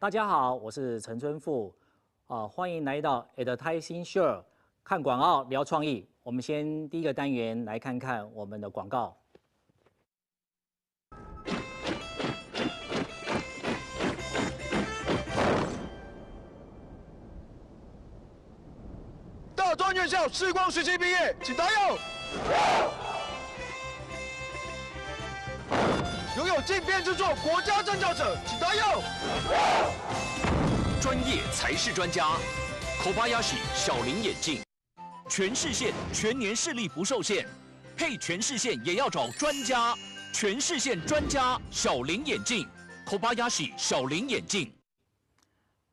大家好，我是陈春富，啊，欢迎来到《Edtising Show》，看广奥聊创意。我们先第一个单元来看看我们的广告。大专院校视光实习毕业，请答有。拥有镜片之作，国家认证者，请答应。专业才是专家，Koba Yashi 小林眼镜，全视线全年视力不受限，配全视线也要找专家，全视线专家小林眼镜，Koba Yashi 小林眼镜。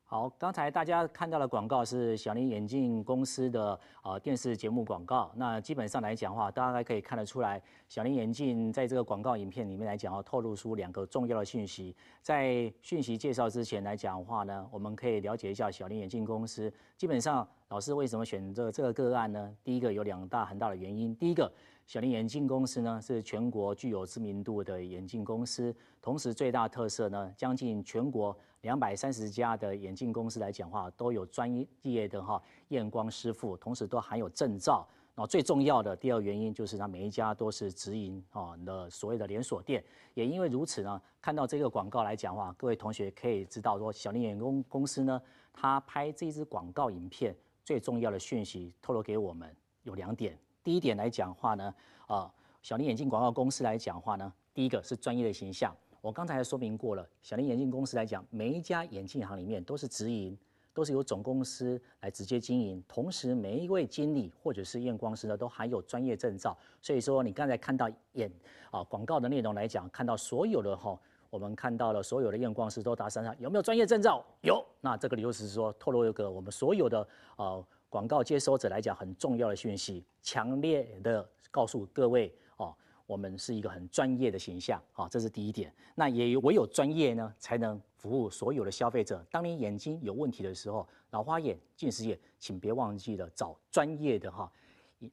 好，刚才大家看到的广告是小林眼镜公司的呃电视节目广告。那基本上来讲的话，大家可以看得出来，小林眼镜在这个广告影片里面来讲，透露出两个重要的讯息。在讯息介绍之前来讲的话呢，我们可以了解一下小林眼镜公司。基本上，老师为什么选择这个个案呢？第一个有两大很大的原因。第一个。小林眼镜公司呢是全国具有知名度的眼镜公司，同时最大特色呢，将近全国两百三十家的眼镜公司来讲话，都有专业的哈验光师傅，同时都含有证照。那最重要的第二原因就是它每一家都是直营啊的所谓的连锁店。也因为如此呢，看到这个广告来讲话，各位同学可以知道说，小林眼公公司呢，他拍这支广告影片最重要的讯息透露给我们有两点。第一点来讲话呢，啊，小林眼镜广告公司来讲话呢，第一个是专业的形象。我刚才说明过了，小林眼镜公司来讲，每一家眼镜行里面都是直营，都是由总公司来直接经营。同时，每一位经理或者是验光师呢，都含有专业证照。所以说，你刚才看到眼啊广告的内容来讲，看到所有的哈，我们看到了所有的验光师都打上上有没有专业证照？有。那这个理由是说，透露一个我们所有的啊。广告接收者来讲，很重要的讯息，强烈的告诉各位哦，我们是一个很专业的形象啊，这是第一点。那也唯有专业呢，才能服务所有的消费者。当你眼睛有问题的时候，老花眼、近视眼，请别忘记了找专业的哈，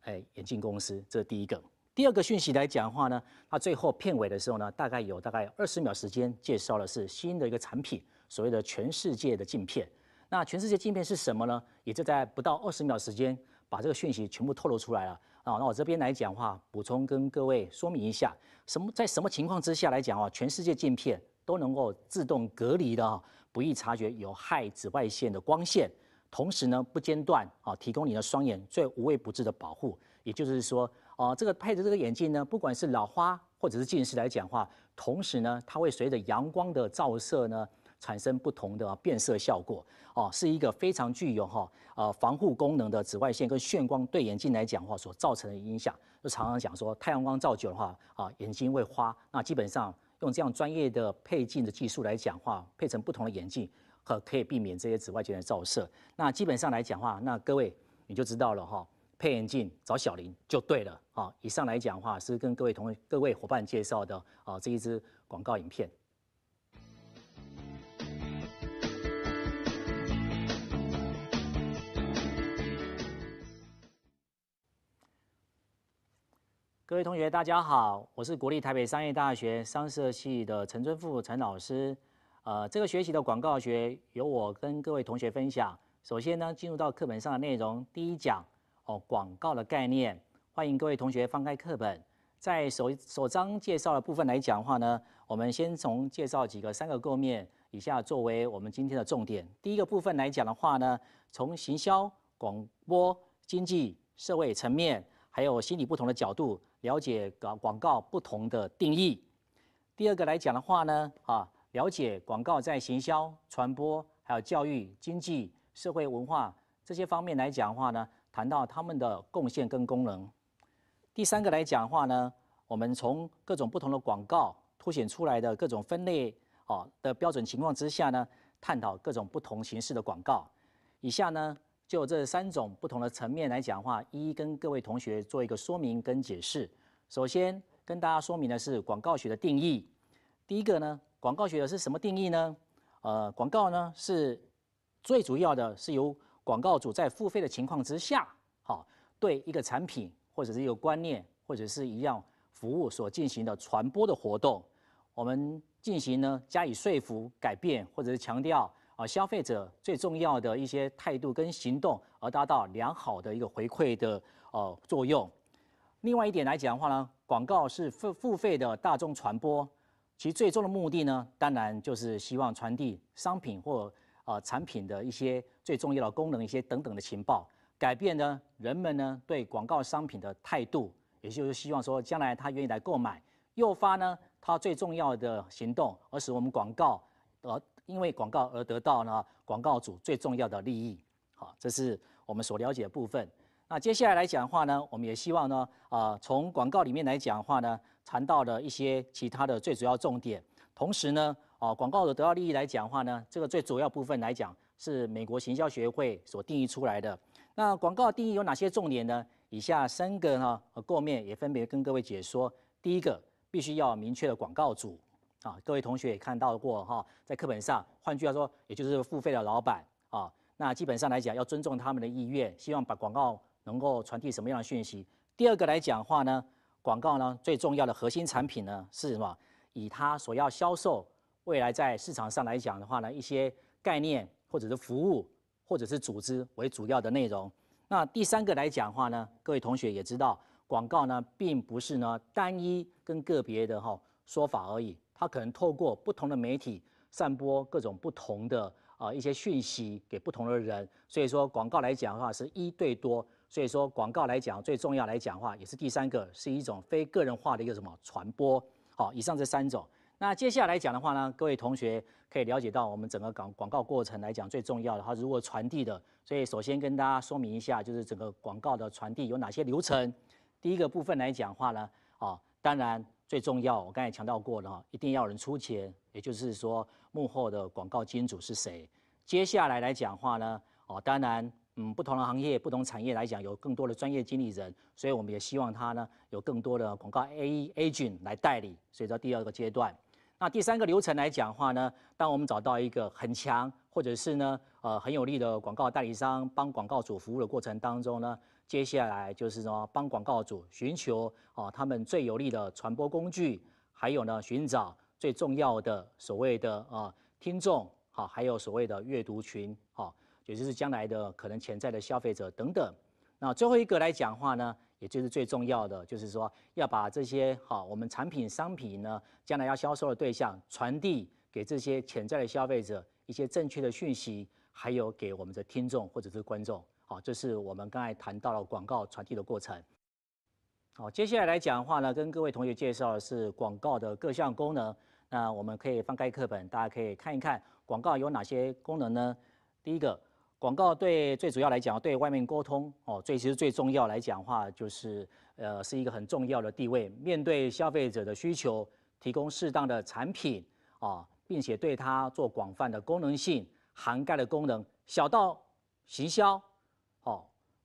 哎眼镜公司。这是第一个。第二个讯息来讲的话呢，它最后片尾的时候呢，大概有大概二十秒时间，介绍的是新的一个产品，所谓的全世界的镜片。那全世界镜片是什么呢？也就在不到二十秒时间，把这个讯息全部透露出来了啊！那我这边来讲的话，补充跟各位说明一下，什么在什么情况之下来讲啊？全世界镜片都能够自动隔离的啊，不易察觉有害紫外线的光线，同时呢不间断啊，提供你的双眼最无微不至的保护。也就是说啊，这个配着这个眼镜呢，不管是老花或者是近视来讲话，同时呢，它会随着阳光的照射呢。产生不同的变色效果，哦，是一个非常具有哈呃防护功能的紫外线跟眩光对眼镜来讲话所造成的影响，就常常讲说太阳光照久的话，啊眼睛会花。那基本上用这样专业的配镜的技术来讲话，配成不同的眼镜，可可以避免这些紫外线的照射。那基本上来讲话，那各位你就知道了哈，配眼镜找小林就对了。啊！以上来讲话是跟各位同各位伙伴介绍的啊这一支广告影片。各位同学，大家好，我是国立台北商业大学商社系的陈春富陈老师。呃，这个学习的广告学由我跟各位同学分享。首先呢，进入到课本上的内容，第一讲哦，广告的概念。欢迎各位同学翻开课本。在首首章介绍的部分来讲的话呢，我们先从介绍几个三个构面，以下作为我们今天的重点。第一个部分来讲的话呢，从行销、广播、经济、社会层面，还有心理不同的角度。了解广广告不同的定义。第二个来讲的话呢，啊，了解广告在行销、传播、还有教育、经济、社会、文化这些方面来讲的话呢，谈到他们的贡献跟功能。第三个来讲的话呢，我们从各种不同的广告凸显出来的各种分类哦的标准情况之下呢，探讨各种不同形式的广告。以下呢。就这三种不同的层面来讲话，一一跟各位同学做一个说明跟解释。首先跟大家说明的是广告学的定义。第一个呢，广告学的是什么定义呢？呃，广告呢是最主要的是由广告主在付费的情况之下，好，对一个产品或者是一个观念或者是一样服务所进行的传播的活动，我们进行呢加以说服、改变或者是强调。啊，消费者最重要的一些态度跟行动，而达到良好的一个回馈的呃作用。另外一点来讲的话呢，广告是付付费的大众传播，其最终的目的呢，当然就是希望传递商品或呃产品的一些最重要的功能、一些等等的情报，改变呢人们呢对广告商品的态度，也就是希望说将来他愿意来购买，诱发呢他最重要的行动，而使我们广告呃。因为广告而得到呢，广告主最重要的利益，好，这是我们所了解的部分。那接下来来讲的话呢，我们也希望呢，呃，从广告里面来讲的话呢，谈到的一些其他的最主要重点。同时呢，哦，广告的得到利益来讲的话呢，这个最主要部分来讲，是美国行销学会所定义出来的。那广告定义有哪些重点呢？以下三个哈和构面也分别跟各位解说。第一个，必须要明确的广告主啊，各位同学也看到过哈，在课本上，换句话说，也就是付费的老板啊，那基本上来讲，要尊重他们的意愿，希望把广告能够传递什么样的讯息。第二个来讲话呢，广告呢最重要的核心产品呢是什么？以他所要销售未来在市场上来讲的话呢，一些概念或者是服务或者是组织为主要的内容。那第三个来讲话呢，各位同学也知道，广告呢并不是呢单一跟个别的哈说法而已。它可能透过不同的媒体，散播各种不同的啊一些讯息给不同的人，所以说广告来讲的话是一对多，所以说广告来讲最重要来讲的话也是第三个是一种非个人化的一个什么传播。好，以上这三种，那接下来讲的话呢，各位同学可以了解到我们整个广广告过程来讲最重要的它如何传递的，所以首先跟大家说明一下，就是整个广告的传递有哪些流程。第一个部分来讲话呢，啊，当然。最重要，我刚才强调过了，一定要有人出钱，也就是说，幕后的广告金主是谁。接下来来讲话呢，哦，当然，嗯，不同的行业、不同产业来讲，有更多的专业经理人，所以我们也希望他呢，有更多的广告 A agent 来代理。所以到第二个阶段，那第三个流程来讲话呢，当我们找到一个很强，或者是呢，呃，很有力的广告代理商帮广告主服务的过程当中呢。接下来就是说帮广告主寻求啊他们最有利的传播工具，还有呢寻找最重要的所谓的啊听众，好还有所谓的阅读群，好也就是将来的可能潜在的消费者等等。那最后一个来讲话呢，也就是最重要的，就是说要把这些好我们产品商品呢将来要销售的对象传递给这些潜在的消费者一些正确的讯息，还有给我们的听众或者是观众。好，这是我们刚才谈到了广告传递的过程。好，接下来来讲的话呢，跟各位同学介绍的是广告的各项功能。那我们可以翻开课本，大家可以看一看广告有哪些功能呢？第一个，广告对最主要来讲，对外面沟通哦，最其实最重要来讲的话，就是呃是一个很重要的地位，面对消费者的需求，提供适当的产品啊，并且对它做广泛的功能性涵盖的功能，小到行销。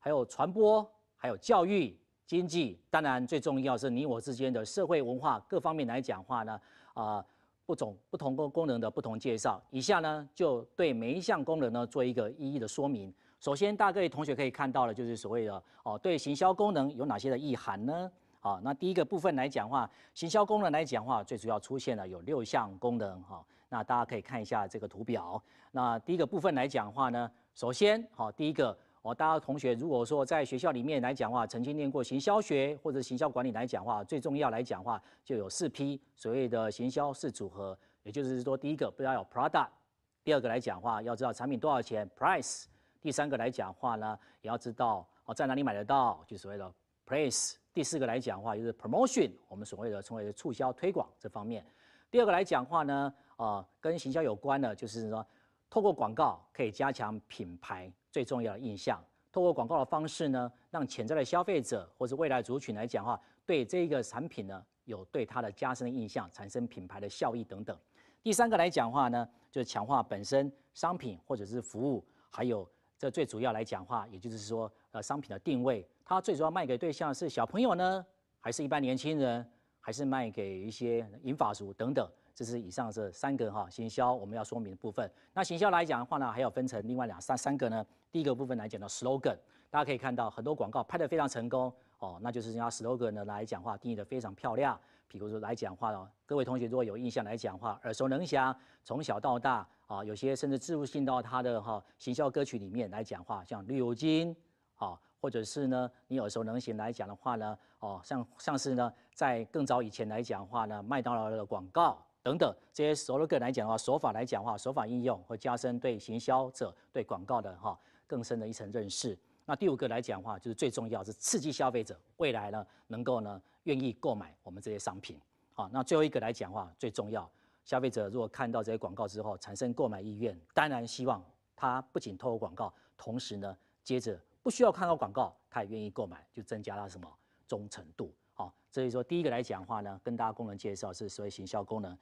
还有传播，还有教育、经济，当然最重要是你我之间的社会文化各方面来讲话呢。啊，不种不同功功能的不同介绍，以下呢就对每一项功能呢做一个一一的说明。首先，大各位同学可以看到了，就是所谓的哦，对行销功能有哪些的意涵呢？好，那第一个部分来讲话，行销功能来讲话，最主要出现了有六项功能。哈。那大家可以看一下这个图表。那第一个部分来讲话呢，首先，好第一个。哦，大家同学，如果说在学校里面来讲话，曾经念过行销学或者行销管理来讲话，最重要来讲话就有四批所谓的行销是组合，也就是说，第一个不要有 product，第二个来讲话要知道产品多少钱 price，第三个来讲话呢也要知道哦在哪里买得到，就所谓的 place，第四个来讲话就是 promotion，我们所谓的称为促销推广这方面。第二个来讲话呢，啊，跟行销有关的，就是说。透过广告可以加强品牌最重要的印象。透过广告的方式呢，让潜在的消费者或是未来族群来讲话，对这一个产品呢，有对它的加深印象，产生品牌的效益等等。第三个来讲话呢，就是强化本身商品或者是服务，还有这最主要来讲话，也就是说，呃，商品的定位，它最主要卖给对象是小朋友呢，还是一般年轻人，还是卖给一些银发族等等。这是以上这三个哈行销我们要说明的部分。那行销来讲的话呢，还要分成另外两三三个呢。第一个部分来讲到 slogan，大家可以看到很多广告拍的非常成功哦，那就是人家 slogan 呢来讲话定义的非常漂亮。譬如说来讲话哦，各位同学如果有印象来讲话耳熟能详，从小到大啊，有些甚至植入性到他的哈行销歌曲里面来讲话，像绿油精啊，或者是呢你耳熟能详来讲的话呢哦，像像是呢在更早以前来讲话呢，麦当劳的广告。等等，这些十个来讲的话，手法来讲的话，手法应用会加深对行销者对广告的哈更深的一层认识。那第五个来讲话，就是最重要是刺激消费者未来呢能够呢愿意购买我们这些商品。好，那最后一个来讲话最重要，消费者如果看到这些广告之后产生购买意愿，当然希望他不仅透过广告，同时呢接着不需要看到广告他也愿意购买，就增加了什么忠诚度。所以说，第一个来讲话呢，跟大家功能介绍是所谓行销功能。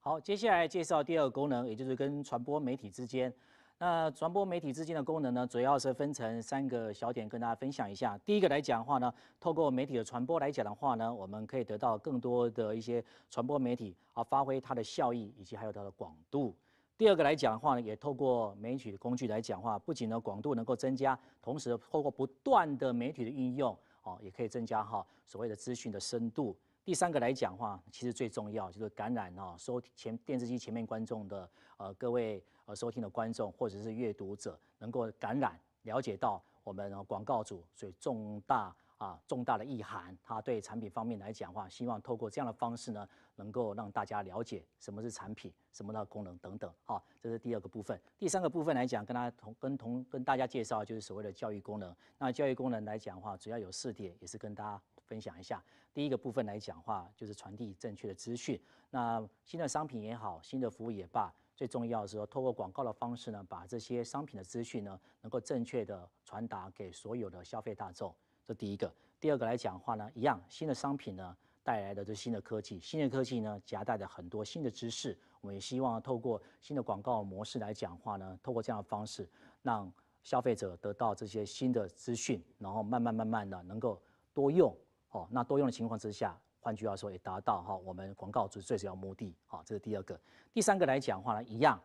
好，接下来介绍第二个功能，也就是跟传播媒体之间。那传播媒体之间的功能呢，主要是分成三个小点跟大家分享一下。第一个来讲的话呢，透过媒体的传播来讲的话呢，我们可以得到更多的一些传播媒体啊，发挥它的效益，以及还有它的广度。第二个来讲的话呢，也透过媒体的工具来讲话，不仅呢广度能够增加，同时透过不断的媒体的应用。哦，也可以增加哈所谓的资讯的深度。第三个来讲的话，其实最重要就是感染哦，收前电视机前面观众的呃各位呃收听的观众或者是阅读者能够感染了解到我们广告组所以重大。啊，重大的意涵，它对产品方面来讲话，希望透过这样的方式呢，能够让大家了解什么是产品，什么的功能等等。好，这是第二个部分。第三个部分来讲，跟大家同跟同跟大家介绍就是所谓的教育功能。那教育功能来讲的话，主要有四点，也是跟大家分享一下。第一个部分来讲话，就是传递正确的资讯。那新的商品也好，新的服务也罢，最重要是说，通过广告的方式呢，把这些商品的资讯呢，能够正确的传达给所有的消费大众。这第一个，第二个来讲话呢，一样，新的商品呢带来的这新的科技，新的科技呢夹带着很多新的知识，我们也希望透过新的广告模式来讲话呢，透过这样的方式，让消费者得到这些新的资讯，然后慢慢慢慢的能够多用哦，那多用的情况之下，换句话说也达到哈我们广告最最主要目的，好，这是第二个，第三个来讲话呢一样。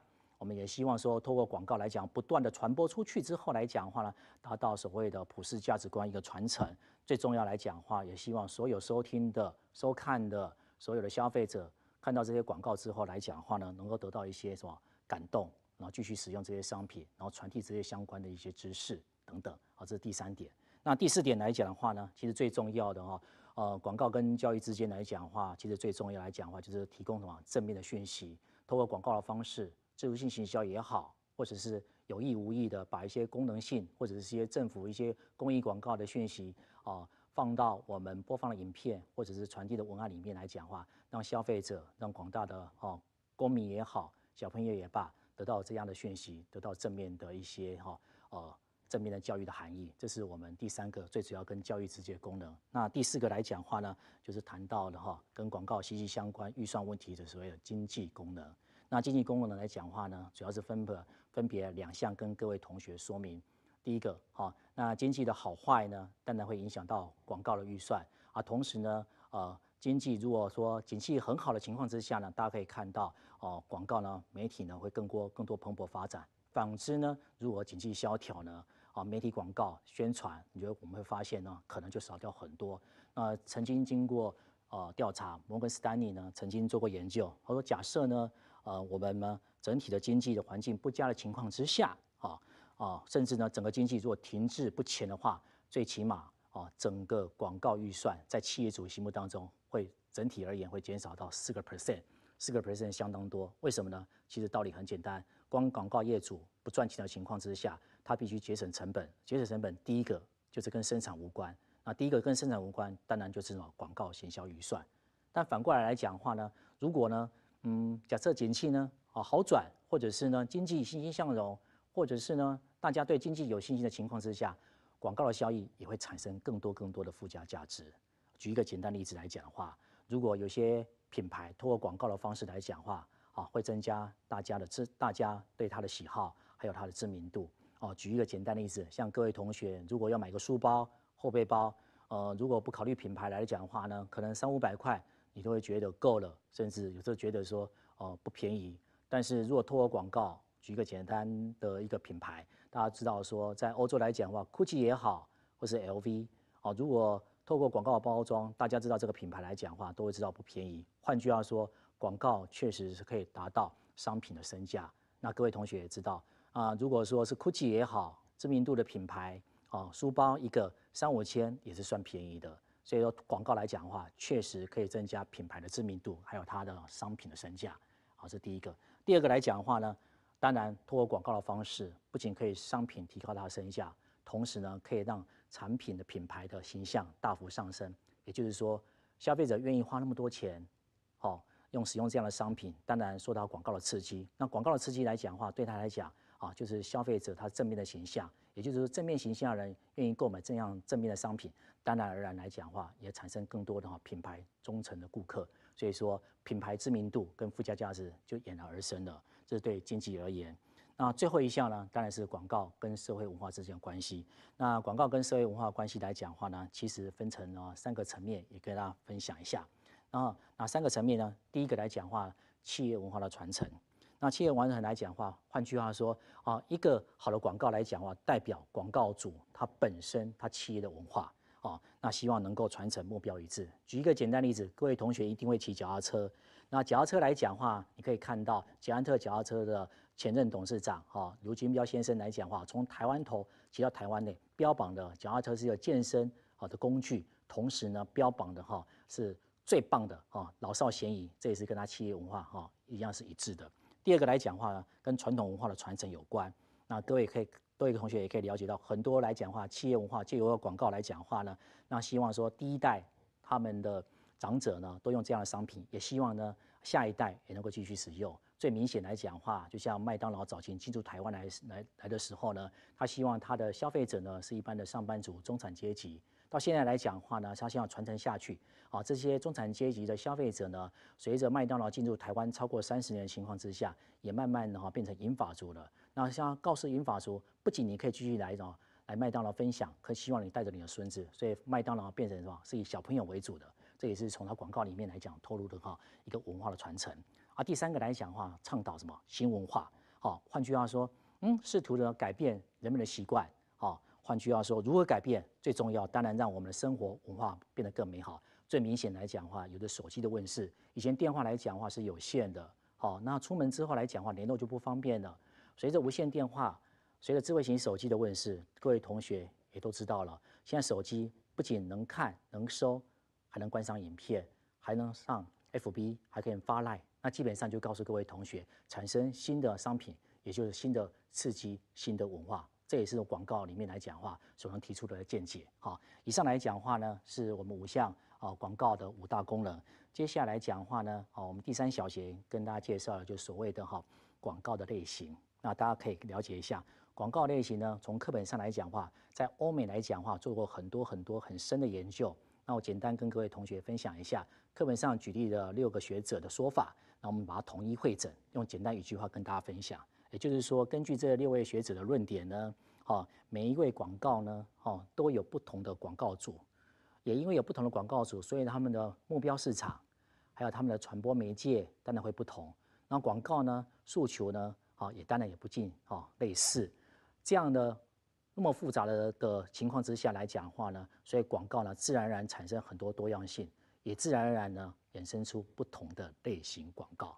我们也希望说，通过广告来讲，不断的传播出去之后来讲的话呢，达到所谓的普世价值观一个传承。最重要来讲的话，也希望所有收听的、收看的所有的消费者看到这些广告之后来讲的话呢，能够得到一些什么感动，然后继续使用这些商品，然后传递这些相关的一些知识等等。好，这是第三点。那第四点来讲的话呢，其实最重要的哦，呃，广告跟教育之间来讲的话，其实最重要来讲的话就是提供什么正面的讯息，通过广告的方式。自由性行销也好，或者是有意无意的把一些功能性，或者是一些政府一些公益广告的讯息啊，放到我们播放的影片或者是传递的文案里面来讲话，让消费者、让广大的哈公民也好，小朋友也罢，得到这样的讯息，得到正面的一些哈呃正面的教育的含义。这是我们第三个最主要跟教育直接功能。那第四个来讲话呢，就是谈到的哈跟广告息息相关预算问题的所谓的经济功能。那经济功能来讲话呢，主要是分部分别两项跟各位同学说明。第一个，哈，那经济的好坏呢，当然会影响到广告的预算啊。同时呢，呃，经济如果说景气很好的情况之下呢，大家可以看到，哦，广告呢，媒体呢会更多更多蓬勃发展。反之呢，如果经济萧条呢，啊，媒体广告宣传，你觉得我们会发现呢，可能就少掉很多。那曾经经过呃调查，摩根斯丹尼呢曾经做过研究，他说假设呢。呃，我们呢整体的经济的环境不佳的情况之下，哈啊，甚至呢整个经济如果停滞不前的话，最起码啊整个广告预算在企业主心目当中会整体而言会减少到四个 percent，四个 percent 相当多。为什么呢？其实道理很简单，光广告业主不赚钱的情况之下，他必须节省成本，节省成本第一个就是跟生产无关。那第一个跟生产无关，当然就是广告行销预算。但反过来来讲的话呢，如果呢？嗯，假设景气呢啊好转，或者是呢经济欣欣向荣，或者是呢大家对经济有信心的情况之下，广告的效益也会产生更多更多的附加价值。举一个简单例子来讲的话，如果有些品牌通过广告的方式来讲话啊，会增加大家的知，大家对它的喜好，还有它的知名度啊。举一个简单例子，像各位同学如果要买个书包、后背包，呃，如果不考虑品牌来讲的话呢，可能三五百块。你都会觉得够了，甚至有时候觉得说哦不便宜。但是如果透过广告，举一个简单的一个品牌，大家知道说在欧洲来讲的话，GUCCI 也好，或是 LV 哦，如果透过广告包装，大家知道这个品牌来讲的话，都会知道不便宜。换句话说，广告确实是可以达到商品的身价。那各位同学也知道啊，如果说是 GUCCI 也好，知名度的品牌哦，书包一个三五千也是算便宜的。所以说，广告来讲的话，确实可以增加品牌的知名度，还有它的商品的身价，啊，这是第一个。第二个来讲的话呢，当然通过广告的方式，不仅可以商品提高它的身价，同时呢可以让产品的品牌的形象大幅上升。也就是说，消费者愿意花那么多钱，好用使用这样的商品，当然受到广告的刺激。那广告的刺激来讲的话，对他来讲啊，就是消费者他正面的形象。也就是说，正面形象的人愿意购买这样正面的商品，当然而然来讲话，也产生更多的哈品牌忠诚的顾客。所以说，品牌知名度跟附加价值就演然而生了。这是对经济而言。那最后一项呢，当然是广告跟社会文化之间的关系。那广告跟社会文化关系来讲话呢，其实分成啊三个层面，也跟大家分享一下。然后哪三个层面呢？第一个来讲话，企业文化的传承。那企业完成来讲话，换句话说啊，一个好的广告来讲话，代表广告主他本身他企业的文化啊，那希望能够传承目标一致。举一个简单例子，各位同学一定会骑脚踏车，那脚踏车来讲话，你可以看到捷安特脚踏车的前任董事长哈刘金彪先生来讲话，从台湾头骑到台湾内，标榜的脚踏车是一个健身好的工具，同时呢标榜的哈是最棒的哈，老少咸宜，这也是跟他企业文化哈一样是一致的。第二个来讲话呢，跟传统文化的传承有关。那各位可以，多一个同学也可以了解到，很多来讲话企业文化，借由广告来讲话呢。那希望说第一代他们的长者呢，都用这样的商品，也希望呢下一代也能够继续使用。最明显来讲话，就像麦当劳早前进驻台湾来来来的时候呢，他希望他的消费者呢是一般的上班族、中产阶级。到现在来讲的话呢，它想要传承下去。啊，这些中产阶级的消费者呢，随着麦当劳进入台湾超过三十年的情况之下，也慢慢的哈变成银发族了。那像告诉银发族，不仅你可以继续来啊，来麦当劳分享，可希望你带着你的孙子。所以麦当劳变成什么是以小朋友为主的，这也是从它广告里面来讲透露的哈一个文化的传承。啊，第三个来讲的话，倡导什么新文化？好，换句话说，嗯，试图的改变人们的习惯。好。换句话说，如何改变最重要？当然，让我们的生活文化变得更美好。最明显来讲的话，有的手机的问世。以前电话来讲的话是有限的，好，那出门之后来讲话联络就不方便了。随着无线电话，随着智慧型手机的问世，各位同学也都知道了。现在手机不仅能看能收，还能观赏影片，还能上 FB，还可以发赖。那基本上就告诉各位同学，产生新的商品，也就是新的刺激，新的文化。这也是广告里面来讲话所能提出的见解。好，以上来讲话呢，是我们五项啊广告的五大功能。接下来讲话呢，好，我们第三小节跟大家介绍了就所谓的哈广告的类型，那大家可以了解一下广告类型呢。从课本上来讲话，在欧美来讲话做过很多很多很深的研究。那我简单跟各位同学分享一下课本上举例的六个学者的说法。那我们把它统一会诊，用简单一句话跟大家分享。也就是说，根据这六位学者的论点呢，哈，每一位广告呢，哈，都有不同的广告主，也因为有不同的广告主，所以他们的目标市场，还有他们的传播媒介，当然会不同。那广告呢，诉求呢，啊，也当然也不尽哈类似。这样呢，那么复杂的的情况之下来讲话呢，所以广告呢，自然而然产生很多多样性，也自然而然呢，衍生出不同的类型广告。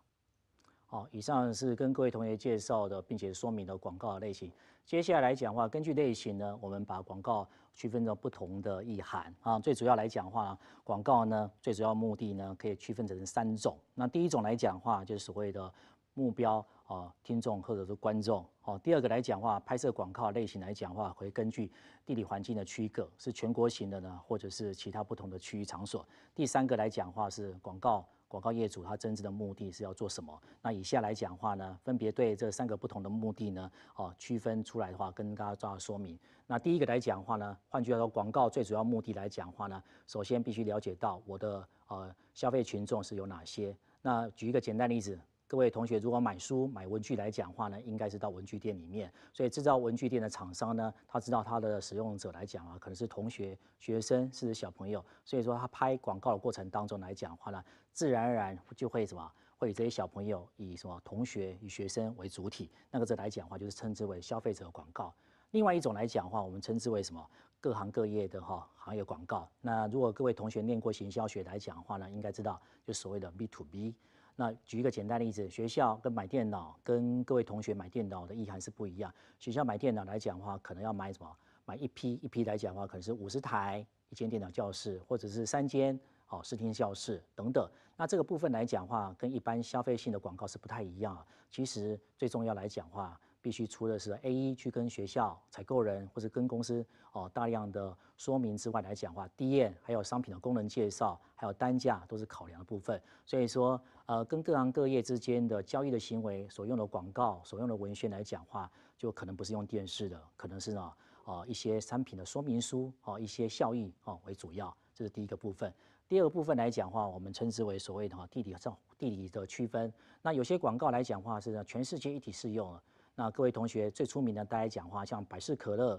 好，以上是跟各位同学介绍的，并且说明的广告类型。接下来讲话，根据类型呢，我们把广告区分成不同的意涵啊。最主要来讲话，广告呢，最主要目的呢，可以区分成三种。那第一种来讲话，就是所谓的目标啊，听众或者是观众。好，第二个来讲话，拍摄广告类型来讲话，会根据地理环境的区隔，是全国型的呢，或者是其他不同的区域场所。第三个来讲话是广告。广告业主他增值的目的是要做什么？那以下来讲话呢，分别对这三个不同的目的呢，哦区分出来的话，跟大家做说明。那第一个来讲话呢，换句话说，广告最主要目的来讲话呢，首先必须了解到我的呃消费群众是有哪些。那举一个简单例子。各位同学，如果买书、买文具来讲话呢，应该是到文具店里面。所以制造文具店的厂商呢，他知道他的使用者来讲啊，可能是同学、学生，甚至小朋友。所以说他拍广告的过程当中来讲话呢，自然而然就会什么，会以这些小朋友、以什么同学、以学生为主体。那个这来讲话，就是称之为消费者广告。另外一种来讲话，我们称之为什么？各行各业的哈行业广告。那如果各位同学念过行销学来讲的话呢，应该知道就所谓的 B to B。那举一个简单例子，学校跟买电脑跟各位同学买电脑的意涵是不一样。学校买电脑来讲的话，可能要买什么？买一批一批来讲的话，可能是五十台一间电脑教室，或者是三间哦视听教室等等。那这个部分来讲的话，跟一般消费性的广告是不太一样。其实最重要来讲话。必须除了是 A 一去跟学校采购人或者跟公司哦大量的说明之外来讲话，D 验还有商品的功能介绍，还有单价都是考量的部分。所以说呃跟各行各业之间的交易的行为所用的广告所用的文宣来讲话，就可能不是用电视的，可能是呢啊一些商品的说明书啊一些效益啊为主要。这是第一个部分。第二部分来讲话，我们称之为所谓的哈地理上地理的区分。那有些广告来讲话是全世界一体适用那各位同学最出名的，大家讲话像百事可乐、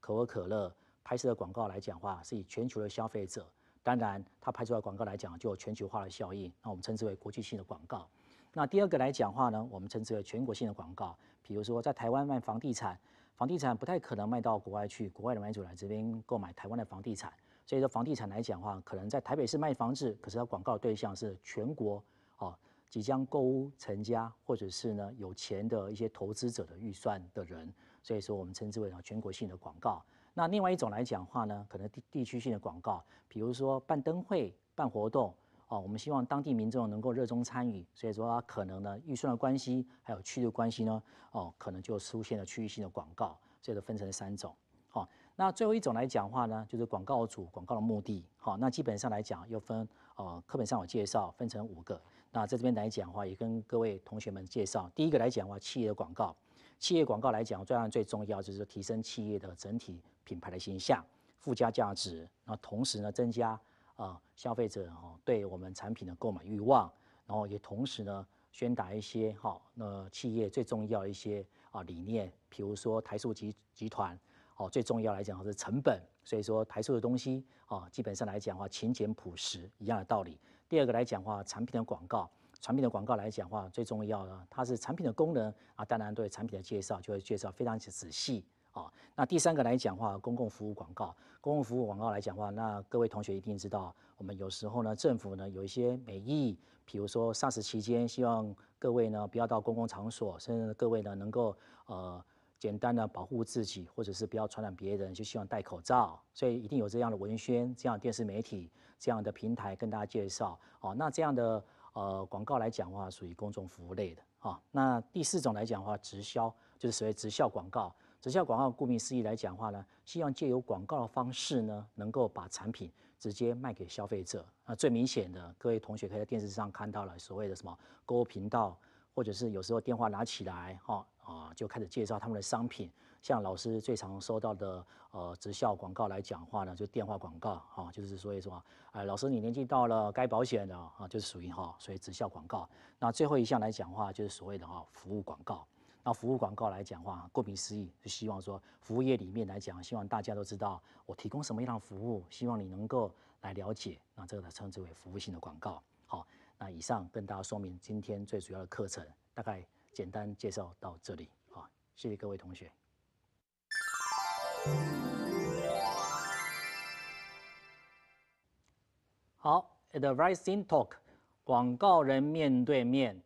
可口可乐拍摄的广告来讲话，是以全球的消费者。当然，它拍出来的广告来讲，就有全球化的效应。那我们称之为国际性的广告。那第二个来讲话呢，我们称之为全国性的广告。比如说在台湾卖房地产，房地产不太可能卖到国外去，国外的买主来这边购买台湾的房地产。所以说房地产来讲话，可能在台北市卖房子，可是它广告对象是全国哦。即将购屋成家，或者是呢有钱的一些投资者的预算的人，所以说我们称之为全国性的广告。那另外一种来讲话呢，可能地地区性的广告，比如说办灯会、办活动哦，我们希望当地民众能够热衷参与，所以说可能呢预算的关系，还有区域关系呢，哦可能就出现了区域性的广告。以个分成三种。好，那最后一种来讲话呢，就是广告组广告的目的。好，那基本上来讲又分呃课本上有介绍，分成五个。那在这边来讲的话，也跟各位同学们介绍。第一个来讲的话，企业的广告，企业广告来讲，最然最重要就是提升企业的整体品牌的形象、附加价值。那同时呢，增加啊消费者哦对我们产品的购买欲望。然后也同时呢，宣达一些哈那企业最重要一些啊理念，比如说台塑集集团，哦最重要来讲是成本。所以说台塑的东西啊，基本上来讲话，勤俭朴实一样的道理。第二个来讲话，产品的广告，产品的广告来讲话，最重要的它是产品的功能啊，当然对产品的介绍就会介绍非常仔细啊。那第三个来讲话，公共服务广告，公共服务广告来讲话，那各位同学一定知道，我们有时候呢，政府呢有一些美意，比如说上市期间，希望各位呢不要到公共场所，甚至各位呢能够呃。简单的保护自己，或者是不要传染别人，就希望戴口罩，所以一定有这样的文宣、这样的电视媒体、这样的平台跟大家介绍。哦，那这样的呃广告来讲的话，属于公众服务类的。哦，那第四种来讲的话，直销就是所谓直销广告。直销广告顾名思义来讲的话呢，希望借由广告的方式呢，能够把产品直接卖给消费者。那最明显的各位同学可以在电视上看到了所谓的什么购物频道。或者是有时候电话拿起来，哈啊就开始介绍他们的商品。像老师最常收到的呃直销广告来讲话呢，就电话广告，哈，就是所以说，哎，老师你年纪到了该保险了，啊，就是属于哈，所以直销广告。那最后一项来讲话就是所谓的哈服务广告。那服务广告来讲话，顾名思义是希望说服务业里面来讲，希望大家都知道我提供什么样的服务，希望你能够来了解。那这个呢称之为服务性的广告。那以上跟大家说明今天最主要的课程，大概简单介绍到这里啊，谢谢各位同学。好，The Rising Talk，广告人面对面，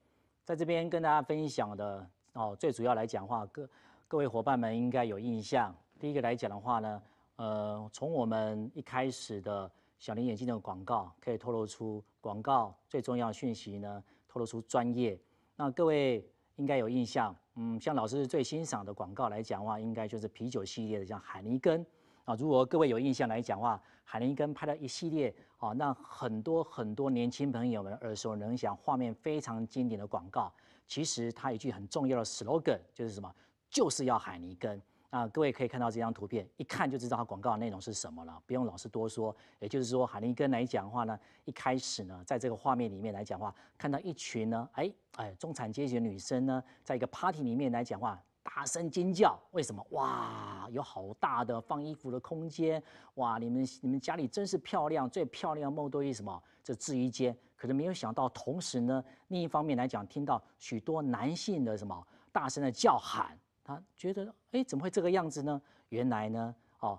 在这边跟大家分享的哦，最主要来讲话，各各位伙伴们应该有印象。第一个来讲的话呢，呃，从我们一开始的。小林眼镜的广告可以透露出广告最重要讯息呢，透露出专业。那各位应该有印象，嗯，像老师最欣赏的广告来讲的话，应该就是啤酒系列的，像海尼根啊。如果各位有印象来讲的话，海尼根拍了一系列啊，让很多很多年轻朋友们耳熟能详，画面非常经典的广告。其实它一句很重要的 slogan 就是什么，就是要海尼根。啊，各位可以看到这张图片，一看就知道它广告的内容是什么了，不用老师多说。也就是说，海林根来讲的话呢，一开始呢，在这个画面里面来讲话，看到一群呢，哎哎，中产阶级的女生呢，在一个 party 里面来讲话，大声尖叫。为什么？哇，有好大的放衣服的空间。哇，你们你们家里真是漂亮，最漂亮的梦都是什么？这制衣间。可能没有想到，同时呢，另一方面来讲，听到许多男性的什么大声的叫喊。他觉得哎，怎么会这个样子呢？原来呢，哦，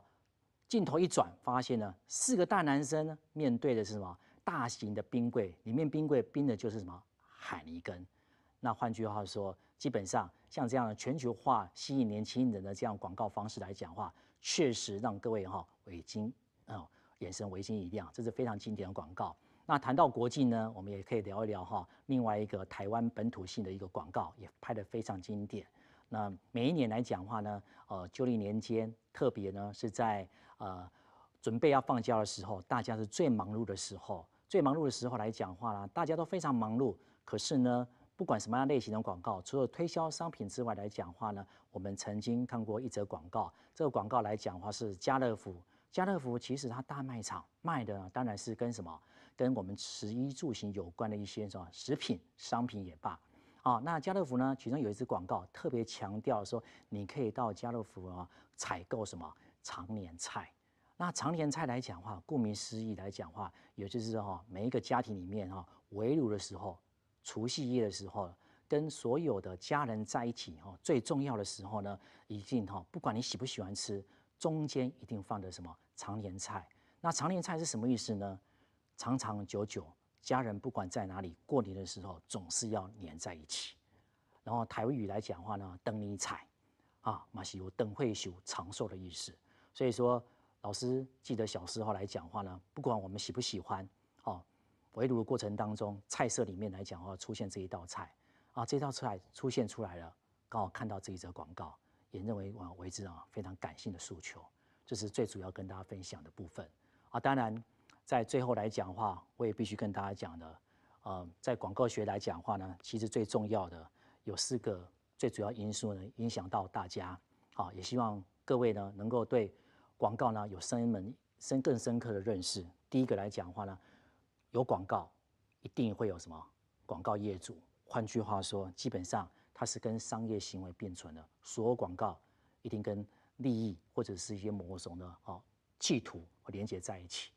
镜头一转，发现呢，四个大男生呢，面对的是什么？大型的冰柜，里面冰柜冰的就是什么？海泥根。那换句话说，基本上像这样的全球化吸引年轻人的这样广告方式来讲话，确实让各位哈，围巾啊，眼神为心一亮，这是非常经典的广告。那谈到国际呢，我们也可以聊一聊哈，另外一个台湾本土性的一个广告，也拍得非常经典。那每一年来讲话呢，呃，旧历年间，特别呢是在呃准备要放假的时候，大家是最忙碌的时候，最忙碌的时候来讲话啦，大家都非常忙碌。可是呢，不管什么样类型的广告，除了推销商品之外来讲话呢，我们曾经看过一则广告，这个广告来讲话是家乐福。家乐福其实它大卖场卖的当然是跟什么，跟我们食衣住行有关的一些什么食品商品也罢。啊，那家乐福呢？其中有一支广告特别强调说，你可以到家乐福啊采购什么常年菜。那常年菜来讲话，顾名思义来讲话，也就是哈每一个家庭里面哈围炉的时候、除夕夜的时候，跟所有的家人在一起哈最重要的时候呢，一定哈不管你喜不喜欢吃，中间一定放的什么常年菜。那常年菜是什么意思呢？长长久久。家人不管在哪里，过年的时候总是要黏在一起。然后台语来讲话呢，灯你彩，啊，马西有灯会修长寿的意思。所以说，老师记得小时候来讲话呢，不管我们喜不喜欢，哦，围炉的过程当中，菜色里面来讲话出现这一道菜，啊，这道菜出现出来了，刚好看到这一则广告，也认为啊，为之啊，非常感性的诉求，这是最主要跟大家分享的部分。啊，当然。在最后来讲的话，我也必须跟大家讲的，呃，在广告学来讲的话呢，其实最重要的有四个最主要因素呢，影响到大家。好，也希望各位呢能够对广告呢有深门深更深刻的认识。第一个来讲的话呢，有广告一定会有什么广告业主，换句话说，基本上它是跟商业行为并存的，所有广告一定跟利益或者是一些某种的啊企图连接在一起。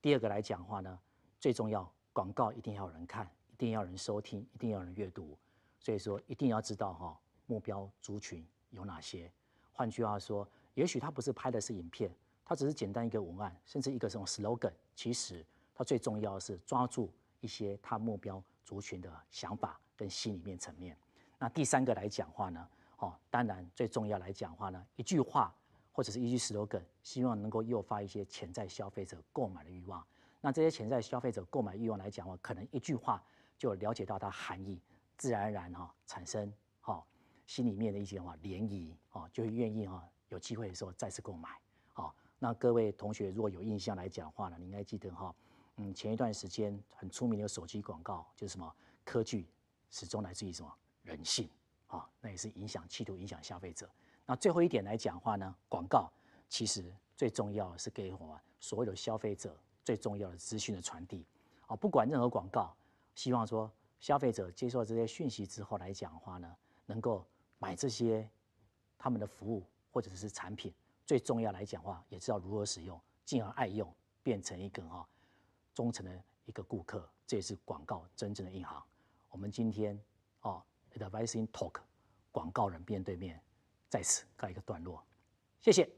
第二个来讲话呢，最重要广告一定要有人看，一定要有人收听，一定要有人阅读。所以说一定要知道哈目标族群有哪些。换句话说，也许他不是拍的是影片，他只是简单一个文案，甚至一个这种 slogan。其实他最重要是抓住一些他目标族群的想法跟心里面层面。那第三个来讲话呢，哦，当然最重要来讲话呢，一句话。或者是一句 slogan，希望能够诱发一些潜在消费者购买的欲望。那这些潜在消费者购买欲望来讲话，可能一句话就了解到它含义，自然而然哈产生哈心里面的一些话涟漪哦，就会愿意哈有机会的时候再次购买。好，那各位同学如果有印象来讲话呢，你应该记得哈，嗯，前一段时间很出名的手机广告就是什么科技始终来自于什么人性啊，那也是影响企图影响消费者。那最后一点来讲话呢，广告其实最重要是给我所有的消费者最重要的资讯的传递。啊，不管任何广告，希望说消费者接受这些讯息之后来讲话呢，能够买这些他们的服务或者是产品，最重要来讲话也知道如何使用，进而爱用，变成一个哈忠诚的一个顾客。这也是广告真正的硬行。我们今天哦 a d v i s i n g talk，广告人面对面。在此告一个段落，谢谢。